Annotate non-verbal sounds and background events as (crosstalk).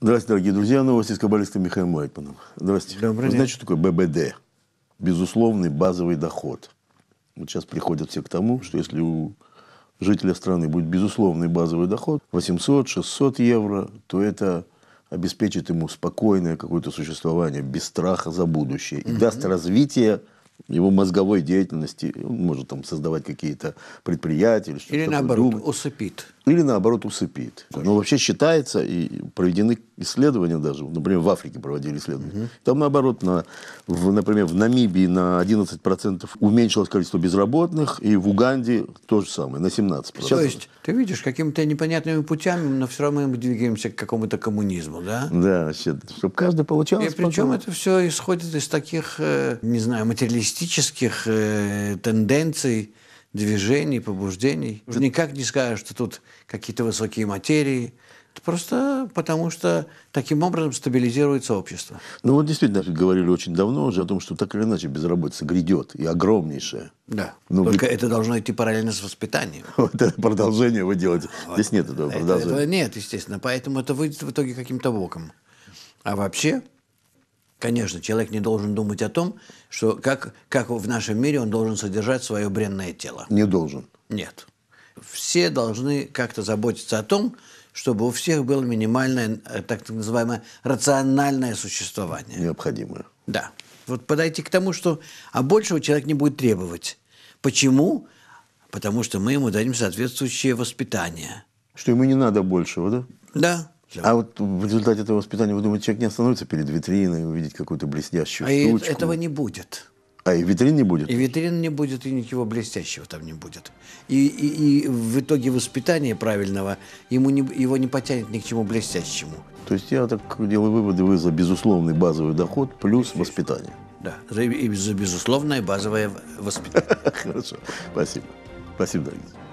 Здравствуйте, дорогие друзья. Новости с каббалистом Михаилом Лайтманом. Здравствуйте. Добрый Вы день. знаете, что такое ББД? Безусловный базовый доход. Вот сейчас приходят все к тому, что если у жителя страны будет безусловный базовый доход 800-600 евро, то это обеспечит ему спокойное какое-то существование, без страха за будущее. И угу. даст развитие его мозговой деятельности. Он может там создавать какие-то предприятия. Или, что-то или наоборот, усыпит или наоборот усыпит. Но ну, вообще считается, и проведены исследования даже, например, в Африке проводили исследования. Угу. Там наоборот, на, в, например, в Намибии на 11% уменьшилось количество безработных, и в Уганде то же самое, на 17%. То есть, ты видишь, какими-то непонятными путями, но все равно мы двигаемся к какому-то коммунизму, да? Да, вообще, чтобы каждый получал. И причем это все исходит из таких, э, не знаю, материалистических э, тенденций, движений, побуждений. Уже никак не скажешь, что тут какие-то высокие материи. Это просто потому, что таким образом стабилизируется общество. Ну вот действительно, говорили очень давно уже о том, что так или иначе безработица грядет, и огромнейшая. Да, Но ну, только вы... это должно идти параллельно с воспитанием. (laughs) Вот это продолжение вы делаете. Вот. Здесь нет этого это, продолжения. Этого нет, естественно, поэтому это выйдет в итоге каким-то боком. А вообще, Конечно, человек не должен думать о том, что как, как в нашем мире он должен содержать свое бренное тело. Не должен. Нет. Все должны как-то заботиться о том, чтобы у всех было минимальное, э, так называемое, рациональное существование. Необходимое. Да. Вот подойти к тому, что а большего человек не будет требовать. Почему? Потому что мы ему дадим соответствующее воспитание. Что ему не надо большего, да? Да. А вот в результате этого воспитания, вы думаете, человек не остановится перед витриной, увидеть какую-то блестящую а штучку? А этого не будет. А и витрин не будет? И витрин не будет, и ничего блестящего там не будет. И, и, и в итоге воспитания правильного ему не, его не потянет ни к чему блестящему. То есть я так делаю выводы, вы за безусловный базовый доход плюс воспитание. Да, за, и за безусловное базовое воспитание. (laughs) Хорошо, спасибо. Спасибо, дорогие